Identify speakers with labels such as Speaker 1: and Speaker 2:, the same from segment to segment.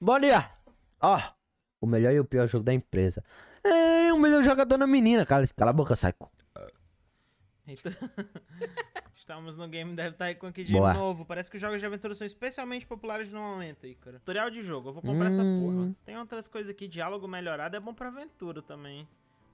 Speaker 1: Bora! Ó, o melhor e o pior jogo da empresa. É, o melhor jogador na menina, cara. Cala a boca, saco.
Speaker 2: Eita. Estamos no Game deve estar tá aí com aqui de Boa. novo. Parece que os jogos de aventura são especialmente populares no momento, Ícaro. Tutorial de jogo, eu vou comprar hum. essa porra. Tem outras coisas aqui, diálogo melhorado é bom pra aventura também.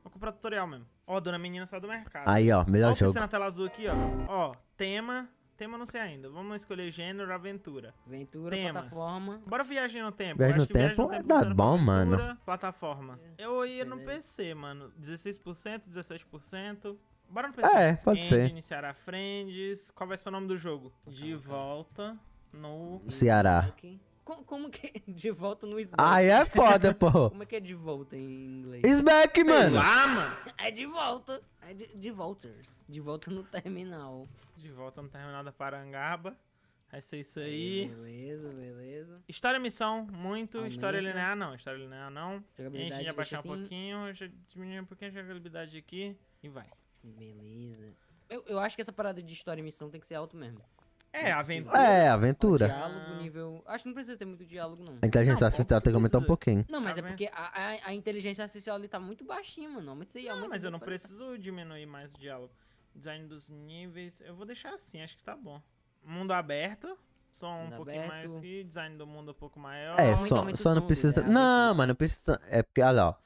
Speaker 2: Vou comprar tutorial mesmo. Ó, Dona Menina saiu do mercado. Aí, ó, melhor jogo. jogo. Ó, na tela azul aqui, ó. Ó, tema, Tema não sei ainda. Vamos escolher gênero, aventura. Aventura, Temas. plataforma. Bora viagem no tempo. Viagem no é tempo é no tempo dá bom, mano. plataforma. É, eu ia Beleza. no PC, mano. 16%, 17%. Bora no PC. É, pode End, ser. iniciar a Friends. Qual vai ser o nome do jogo? De volta no... Ceará.
Speaker 3: Como, como, que é de volta no Smack? Aí é foda, pô. como é que é de volta em inglês? Smack, Sei mano. Lá, mano. É de volta. É de, de Volters. De volta no terminal. De
Speaker 2: volta no terminal da Parangaba. Vai é ser isso é é, aí. Beleza, beleza. História missão, muito. Aumenta. História linear, não. História linear, não. Jogabilidade, a gente vai baixar assim... um pouquinho, já diminuir
Speaker 3: um pouquinho a jogabilidade aqui e vai. Beleza. Eu, eu acho que essa parada de história e missão tem que ser alto mesmo. É, aventura. É, aventura. O diálogo, nível acho que não precisa ter muito diálogo, não. A inteligência não, artificial tem que aumentar um pouquinho. Não, mas ah, é porque a, a, a inteligência artificial ali tá muito baixinha,
Speaker 2: mano. Aumenta aí, aumenta. Mas eu não preciso diminuir mais o diálogo. Design dos níveis, eu vou deixar assim, acho que tá bom. Mundo aberto, som um mundo pouquinho aberto. mais e design do mundo um pouco maior. É, só, só não precisa. Né?
Speaker 1: Não, mano, não precisa. É porque, olha lá,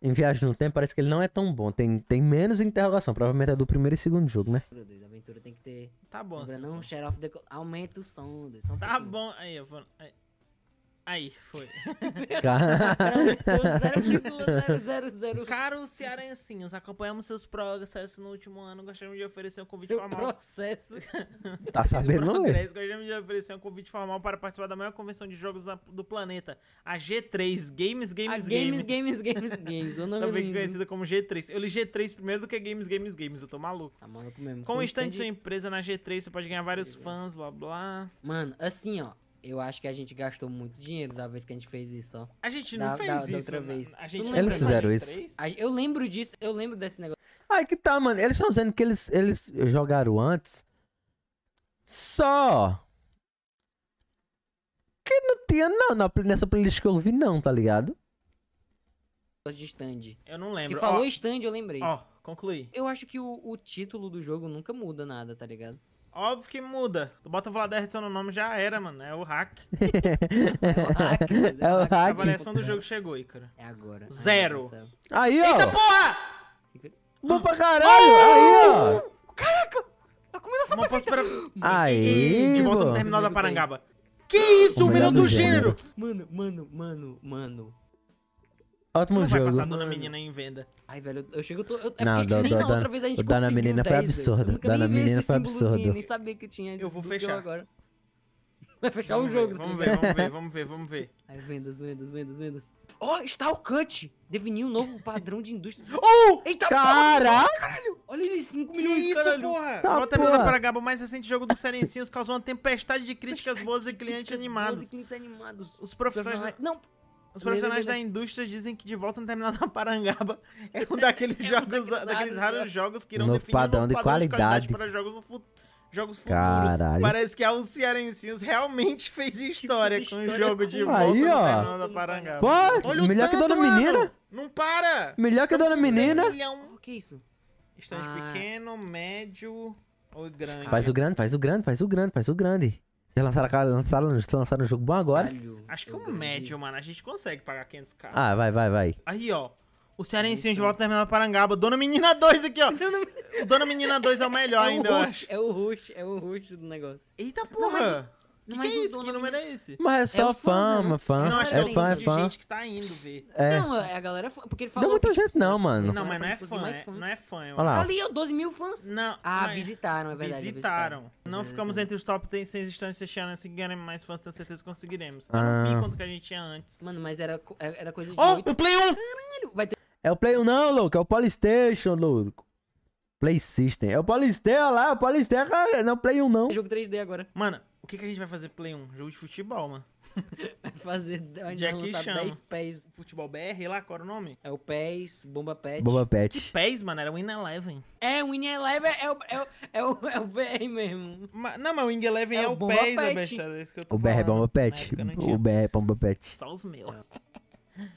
Speaker 1: Em Viagem no Tempo parece que ele não é tão bom. Tem, tem menos interrogação. Provavelmente é do primeiro e segundo jogo, né?
Speaker 3: tem que ter. Tá bom, Lembra, Não, Sheriff. Aumenta o som. tá bom. Aí, eu vou. Aí.
Speaker 2: Aí, foi. Car... 0,0000. Caros cearensinhos, acompanhamos seus processos no último ano. Gostaríamos de oferecer um convite Seu formal. processo. Tá sabendo, não Gostaríamos de oferecer um convite formal para participar da maior convenção de jogos do planeta, a G3. Games, games, a games. Games,
Speaker 3: games, games, games. Também é conhecida
Speaker 2: como G3. Eu li G3 primeiro do que Games, games, games. Eu tô maluco. Tá maluco mesmo. Com o sua empresa na G3, você pode ganhar vários fãs, blá, blá.
Speaker 3: Mano, assim, ó. Eu acho que a gente gastou muito dinheiro da vez que a gente fez isso, ó. A gente não da, fez da, isso. Da outra vez. A gente eles fizeram isso. Eu lembro disso, eu lembro desse negócio.
Speaker 1: Aí que tá, mano. Eles estão dizendo que eles, eles jogaram antes. Só. Que não tinha, não. Na, nessa playlist que eu vi, não, tá ligado?
Speaker 3: De stand. Eu não lembro. Que falou oh. stand, eu lembrei. Ó, oh, concluí. Eu acho que o, o título do jogo nunca muda nada, tá ligado?
Speaker 2: Óbvio que muda. Tu bota o Vlad no nome, já era, mano. É o hack.
Speaker 1: é o hack. É, é o hack. A avaliação do é.
Speaker 2: jogo chegou, Ícaro. É agora. Zero. Aí, ó. Eita porra! Bom pra caralho! Uh! Aí, ó! Caraca! A combinação Uma perfeita. Pra...
Speaker 1: Aí, De volta no terminal da
Speaker 2: Parangaba. Que isso, o melhor do gênero!
Speaker 3: Mano, mano, mano, mano.
Speaker 1: Ótimo não jogo. Vai passar
Speaker 3: Dona Menina em venda. Ai, velho, eu chego. Eu tô, eu, é não, do, nem do, na outra vez a gente Dona Menina 10, foi absurdo. Dona Menina foi absurdo. Nem sabia que tinha. Eu vou fechar agora. Vai fechar vamos o jogo. Tá ver, vamos ver, vamos ver, vamos ver, vamos ver. Aí, vendas, vendas, vendas, vendas. Ó, oh, está o cut! Definiu um novo padrão de indústria. Oh! Eita Caraca! Caralho! Olha ele, 5 milhões, isso, caralho. porra! Tá, Bota porra. para
Speaker 2: Gabo, o mais recente jogo do Serencinhos causou uma tempestade de críticas boas e clientes animados. clientes animados. Os profissionais... Não, os profissionais da indústria dizem que De Volta no Terminal da Parangaba é um daqueles é jogos, daqueles raros né? jogos que irão no definir padrão de qualidade. de qualidade para jogos no futuro jogos
Speaker 1: Caralho. futuros. Parece
Speaker 2: que a Cearencinhos realmente fez história com o jogo de volta Aí, ó. da Parangaba. Pô, Olha melhor tanto, que Dona mano. Menina. Não
Speaker 1: para. Melhor que Dona Menina.
Speaker 2: O que é isso? Estante ah. pequeno, médio ou grande? Faz o grande,
Speaker 1: faz o grande, faz o grande, faz o grande. Lançaram, lançaram, lançaram um jogo bom agora?
Speaker 2: Caralho, Acho que é um médio, mano. A gente consegue pagar 500k. Ah, vai, vai, vai. Aí, ó. O Cearense de volta terminal Parangaba. Dona Menina 2 aqui, ó. O Dona Menina 2 é o melhor é ainda. O rush,
Speaker 3: é o rush, é o rush do negócio. Eita porra! Não, mas, que, que é, é isso? Que número é esse? Mas é, é só né? é fama, fã. Não, acho é que é fã, é fã. gente que tá indo ver. É. Não, é, a galera fã, porque ele falou... Não muita tipo gente não, assim, mano. Não, mas não é fã, é, não é fã. Olha lá. Tá ali, ó, 12 mil fãs. Não. Ah, visitaram, é verdade. Visitaram. Não ficamos
Speaker 2: entre os top 100 instantes este ano. Se assim ganharem mais fãs, tenho certeza que conseguiremos. Ah.
Speaker 1: Não quanto
Speaker 3: que a gente tinha antes. Mano, mas era, era coisa de... Oh,
Speaker 1: 8... o Play 1! Caralho, vai ter... É o Play 1 não, louco. É o Polystation, louco. Play System. É o Polistela lá, é o Polistela.
Speaker 3: Não, Play 1 não. É jogo 3D agora. Mano,
Speaker 2: o que, que a gente vai fazer Play 1? Jogo de futebol, mano. Vai fazer Jack chama. 10 pés. Futebol BR lá, qual era o nome? É o PES, Bomba Pet. Bomba Pet. Que PES, mano? Era Win Eleven. É, o Win Eleven é o, é o, é o, é o BR mesmo. Ma, não, mas o Win Eleven é, é o, o PES, a Besta, é isso que eu tô O BR é
Speaker 1: falando. é Bomba Pet. O BR é Bomba Pet.
Speaker 2: Só os meus. Eu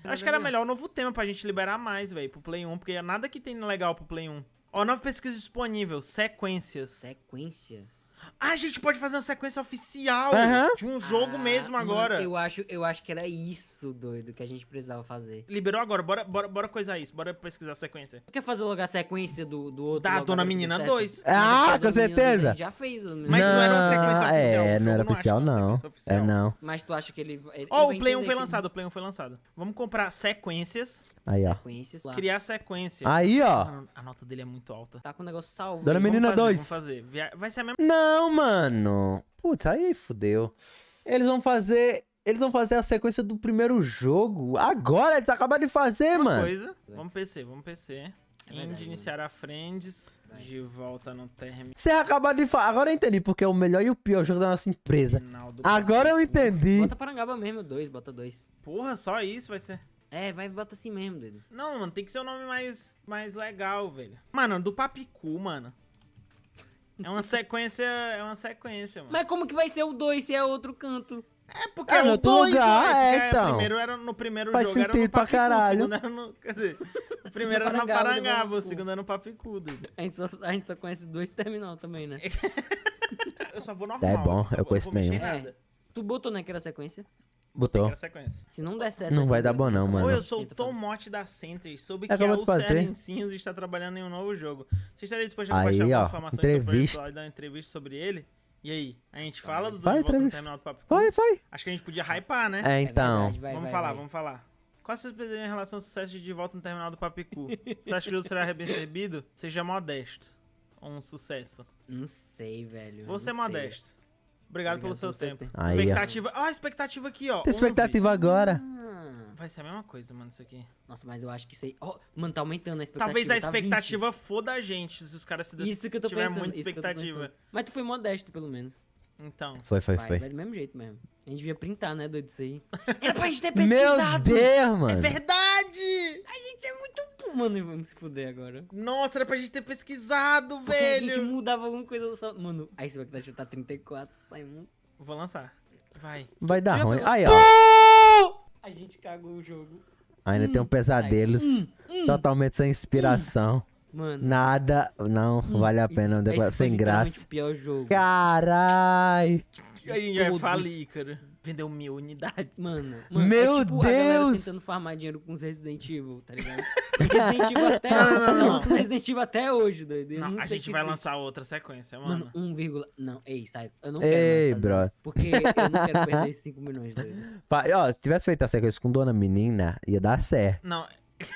Speaker 2: é. Acho que era melhor o novo tema pra gente liberar mais, velho, pro Play 1, porque nada que tem legal pro Play 1. Ó, nove pesquisa disponível, sequências. Sequências? Ah, a gente pode fazer uma sequência oficial de um jogo ah, mesmo agora.
Speaker 3: eu acho, eu acho que era isso, doido, que a gente precisava fazer.
Speaker 2: Liberou agora, bora, bora, bora coisar isso, bora pesquisar
Speaker 3: a sequência. Quer fazer logo a sequência do, do outro? Da ah, Dona Menina 2. Ah, com certeza. já fez. Mas não, não, era uma sequência oficial. É,
Speaker 1: não era oficial, não. Oficial. É, não.
Speaker 3: Mas tu acha que ele... Ó, oh, o Play 1 foi lançado,
Speaker 2: o Play 1 foi lançado. Vamos comprar sequências. Aí, ó. Sequências. Criar
Speaker 3: sequência. Aí, ó. A nota dele é muito alta. Tá com o negócio salvo. Dona Menina 2. Vamos fazer.
Speaker 2: Vai ser a
Speaker 1: mesma... Não. Não, mano. Putz, aí fudeu. Eles vão fazer. Eles vão fazer a sequência do primeiro jogo. Agora, eles acabaram de fazer, Uma mano. Coisa.
Speaker 2: Vamos PC, vamos PC. É iniciar a Friends, Vai. de volta no término. Você
Speaker 1: acabou de falar. Agora eu entendi, porque é o melhor e o pior jogo da nossa empresa. Agora eu entendi. Bota
Speaker 2: Parangaba mesmo, dois, bota dois. Porra, só isso vai ser. É, vai bota assim mesmo, dedo. Não, mano, tem que ser um nome mais, mais legal, velho. Mano, do Papicu, mano. É uma sequência, é uma sequência, mano.
Speaker 3: Mas como que vai ser o 2 se é outro canto? É porque ah, é, é o
Speaker 2: lugar, né? É, então. Primeiro era no primeiro Faz jogo era no Papicu, caralho. segundo era no, quer dizer,
Speaker 3: o primeiro era no Parangaba, o segundo era no Papicudo. A gente só, a gente só conhece dois terminal também, né? eu só vou é normal. É bom, eu, eu conheço nenhum. É. Tu botou naquela sequência?
Speaker 1: Botou.
Speaker 2: Se não der certo. Não vai dar bom, não, mano. Oi, eu sou o Tom Mote da Center. Soube é que Acabou a UCL Cinhos está trabalhando em um novo jogo. Você estaria disposto a compartilhar alguma informação entrevista. sobre dar uma entrevista sobre ele? E aí? A gente fala dos vai, volta no terminal do papo? Foi, foi. Acho que a gente podia hypar, né? É, é então. É verdade, vai, vamos vai, falar, vamos falar. Qual a sua em relação ao sucesso de De Volta no Terminal do Papicu? Você acha que o jogo será recebido? Seja modesto. Ou Um sucesso. Não sei,
Speaker 3: velho. Você é modesto. Sei.
Speaker 2: Obrigado, pelo, seu tempo. tempo. Aí, expectativa. Ó, ah, expectativa aqui, ó. Tem expectativa 11. agora. Ah. Vai ser a mesma coisa, mano, isso aqui. Nossa, mas eu acho que isso aí. Oh, mano, tá aumentando a expectativa. Talvez tá a expectativa tá foda a gente se os caras se Isso que eu tô tiver pensando. muita expectativa.
Speaker 3: Mas tu foi modesto, pelo menos. Então. Foi, foi, vai, foi. Vai do mesmo jeito mesmo. A gente devia printar, né, doido, isso aí. Era pra gente ter pesquisado. Meu Deus, mano. É verdade. Mano, vamos se fuder agora. Nossa, era pra gente ter pesquisado, Porque velho. A gente mudava alguma coisa. Só... Mano, aí você vai tentar chutar 34, Vou lançar. Vai. Vai dar ruim. Aí, ó. A gente cagou o jogo.
Speaker 1: Ainda hum, tem um pesadelos. Hum, hum. totalmente sem inspiração. Hum. Mano. Nada, não hum. vale a pena. Esse sem graça.
Speaker 3: pior
Speaker 2: jogo.
Speaker 1: Carai.
Speaker 3: A é falei, cara vendeu mil unidades. Mano, mano Meu é tipo Deus! tentando farmar dinheiro com os Resident Evil, tá ligado? Resident Evil até, não, não, não, Resident Evil até hoje, doido. Eu não, a gente vai lançar tem... outra sequência, mano. Mano, 1, não, ei, sai. Eu não quero ei, bro. Isso, porque eu não quero perder esses 5 milhões, doido.
Speaker 1: Ó, se tivesse feito a sequência com Dona Menina, ia dar certo.
Speaker 3: Não.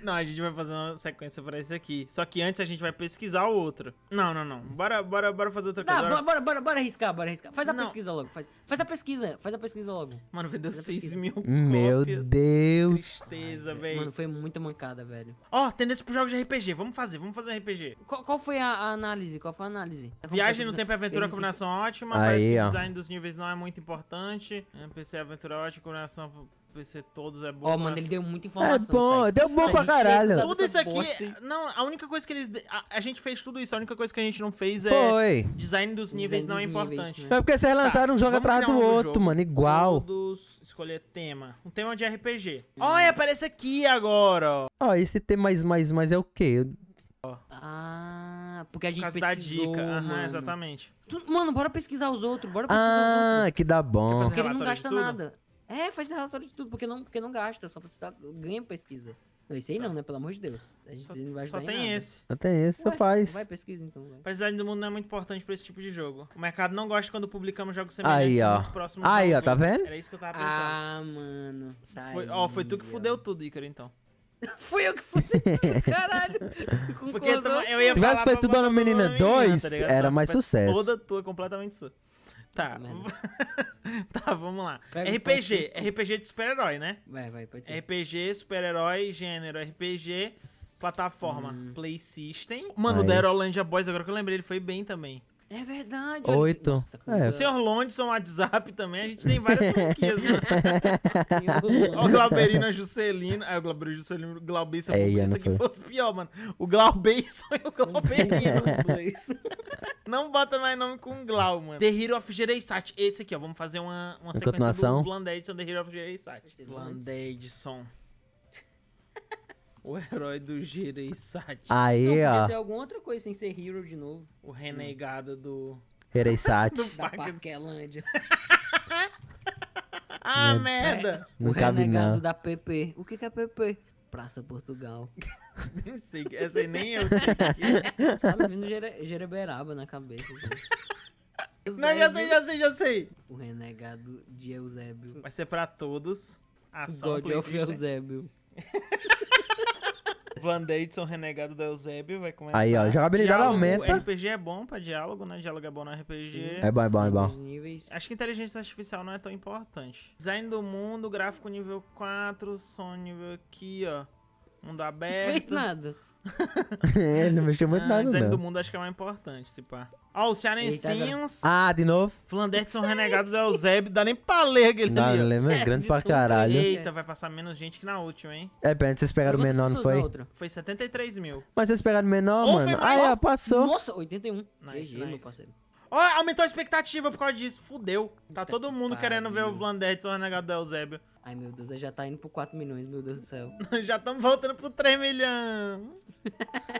Speaker 2: Não, a gente vai fazer uma sequência pra esse aqui. Só que antes a gente vai pesquisar o outro. Não, não, não. Bora,
Speaker 3: bora, bora fazer outra coisa. Tá, bora, bora, bora, bora arriscar, bora arriscar. Faz a não. pesquisa logo. Faz, faz a pesquisa, faz a pesquisa logo. Mano, vendeu 6 mil Meu cópias.
Speaker 1: Deus.
Speaker 3: Tristeza, velho. Mano, foi muita mancada, velho. Ó, oh, tendência pro jogo de RPG. Vamos fazer, vamos fazer um RPG. Qual, qual foi a, a, análise? Qual foi a análise?
Speaker 2: Viagem no tempo e é aventura, combinação ótima. Aí, o design dos níveis não é muito importante. NPC é aventura ótima, combinação PC todos é bom. Ó, oh, mano, ele deu muita informação. É bom, deu bom pra caralho. Tudo isso aqui. Não, a única coisa que eles. A, a, gente fez tudo isso, a única coisa que a gente não fez é. Foi. Design dos níveis design não dos é importante. Níveis,
Speaker 1: né? É porque vocês tá, lançaram tá, um jogo atrás do um outro, jogo. mano, igual.
Speaker 2: Todos escolher tema. Um tema de RPG. Hum. Olha, aparece aqui agora, ó.
Speaker 1: Ó, esse tema mais, mais, mais é o quê?
Speaker 3: Ah,
Speaker 2: porque a gente Por dica. Aham, exatamente.
Speaker 3: Tu, mano, bora pesquisar os outros, bora pesquisar ah, os outros. Ah, que dá bom. Porque ele não gasta nada. É, faz relatório de tudo, porque não, porque não gasta, só você tá, ganha pesquisa. Não, esse aí tá. não, né? Pelo amor de Deus. A gente só, não vai ajudar Só tem nada. esse. Só tem esse, só faz. Vai, pesquisa então. Vai. A Precisar do mundo não é
Speaker 2: muito importante pra esse tipo de jogo. O mercado não gosta quando publicamos jogos semelhantes aí, é ó. muito próximos. Aí, ó, tá vendo? Era isso que eu tava pensando. Ah, mano. Tá foi, aí, ó, foi tu que fudeu tudo, Icaro, então. Fui eu que fudei caralho.
Speaker 3: eu ia Se tivesse feito
Speaker 1: Dona Menina 2, tá era mais sucesso. Toda
Speaker 2: tua, completamente sua. Tá. tá, vamos lá. Pega, RPG. RPG de super-herói, né? Vai, vai, pode ser. RPG, super-herói, gênero, RPG, plataforma, hum. Play System. Mano, Aí. da Aerolândia Boys, agora que eu lembrei, ele foi bem também.
Speaker 3: É verdade. Oito. Nossa, tá é. O
Speaker 2: senhor Londson, WhatsApp também, a gente tem várias franquias, né? Ó, o Glauberina Juscelino. Ah, o Glauberina Juscelino, o Glaubeiça, é, isso aqui fosse pior, mano. O Glauberino e o Glauberino. Não bota mais nome com Glau, mano. The Hero of Gereissat. Esse aqui, ó. Vamos fazer uma, uma sequência continuação. do The Hero of Gereissat. Edson. o herói do Gereissat. Aí, Não,
Speaker 1: podia ó. ser
Speaker 3: alguma outra coisa sem ser Hero de novo. O renegado do... Gereissat. do da Parquelândia. ah, merda! Não o cabe renegado não. da PP. O que que é PP? Praça Portugal. Nem sei, essa aí nem eu sei. Tá vindo jereberaba na cabeça. Assim. Não, já sei, já sei, já sei. O renegado de Eusébio. Vai ser pra todos. Ação God of Eusébio.
Speaker 2: Van Daidson, renegado do Eusébio, vai começar. Aí, ó, jogabilidade diálogo, aumenta. RPG é bom pra diálogo, né? Diálogo é bom no RPG. Sim. É bom, é bom, é bom. Acho que inteligência artificial não é tão importante. Design do mundo, gráfico nível 4, som nível aqui, ó. Mundo aberto. Fez nada.
Speaker 1: é, não mexeu muito ah, nada, é não. do
Speaker 2: mundo acho que é mais importante, se pá. Ó, os cearencinhos.
Speaker 1: Ah, de novo?
Speaker 2: Flandete são renegados do Eusébio. Dá nem pra ler aquele dá ali. Não, é grande pra caralho. Eita, vai passar menos gente que na última, hein? É, pera, vocês pegaram o menor, não foi? Foi 73 mil.
Speaker 1: Mas vocês pegaram o menor, mano? Ah, é, passou.
Speaker 2: Nossa, 81. Nice, GG, nice. meu parceiro. Ó, oh, aumentou a expectativa por causa disso. Fudeu. Tá todo mundo querendo ver o Flandete
Speaker 3: são renegado do Eusébio. Ai, meu Deus, já tá indo pro 4 milhões, meu Deus do céu.
Speaker 2: já estamos
Speaker 3: voltando pro 3 milhões.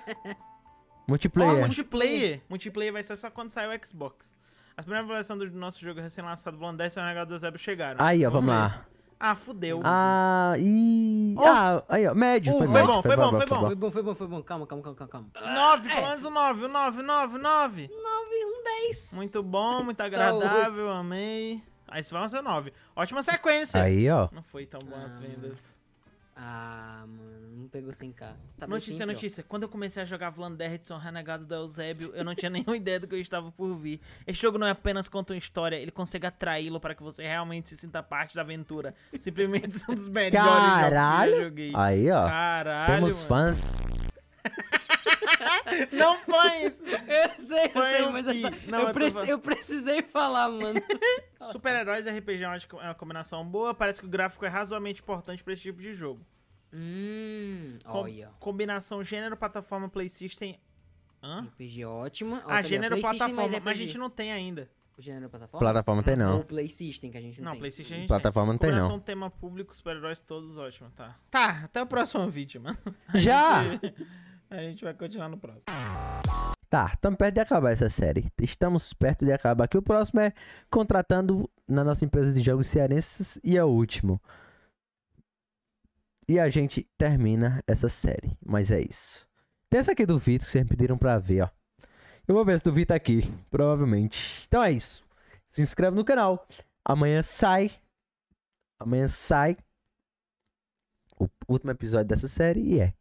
Speaker 2: multiplayer. Oh, multiplayer. multiplayer vai ser só quando sair o Xbox. As primeiras avaliações do nosso jogo recém-lançado, Blondest e Renegado do Zeb, chegaram. Aí, ó, vamos, lá. Ah, fudeu.
Speaker 1: Ah, e. Oh. Ah, aí, ó. Médio, uh, foi, foi, bom, foi, bom, foi, bom,
Speaker 3: foi bom, foi bom. Foi bom, foi bom, Calma, calma, calma, calma. 9, é. pelo menos
Speaker 2: o 9, o 9, o 9, o 9. 9, 1, 10. Muito bom, muito agradável, amei. Aí você vai lançar 9. Ótima sequência. Aí, ó. Não foi
Speaker 3: tão bom ah, as vendas. Ah, mano, não pegou 100k. Sabe tá notícia, notícia.
Speaker 2: Ó. Quando eu comecei a jogar Vlandertson, renegado do Eusébio, eu não tinha nenhuma ideia do que eu estava por vir. Esse jogo não é apenas conta uma história, ele consegue atraí-lo para que você realmente se sinta parte da aventura. Simplesmente um dos melhores Caralho. jogos que eu joguei. Aí, ó. Caralho. Temos mano.
Speaker 1: fãs.
Speaker 2: Não foi isso. Eu sei, foi eu mas essa... Não, eu, preci... eu,
Speaker 3: precisei falar, mano.
Speaker 2: Super-heróis e RPG é, é uma combinação boa. Parece que o gráfico é razoavelmente importante pra esse tipo de jogo. Hum, Com... olha. Combinação gênero, plataforma, play system...
Speaker 3: Hã? RPG é ótima. Olha, ah, gênero, play plataforma, system, mas, mas a gente
Speaker 2: não tem ainda. O gênero plataforma? Plataforma tem não. Ou Play System, que a gente não, não tem. Play System a gente hum. Plataforma tem. não tem não. Combinação tema público, super-heróis todos, ótimo, tá. Tá, até o próximo vídeo, mano. Já! Gente... A gente vai continuar no próximo.
Speaker 1: Tá, estamos perto de acabar essa série. Estamos perto de acabar aqui. O próximo é contratando na nossa empresa de jogos cearenses e é o último. E a gente termina essa série. Mas é isso. Tem essa aqui do Vitor que vocês me pediram pra ver, ó. Eu vou ver se do Vitor tá aqui, provavelmente. Então é isso. Se inscreve no canal. Amanhã sai. Amanhã sai o último episódio dessa série e é.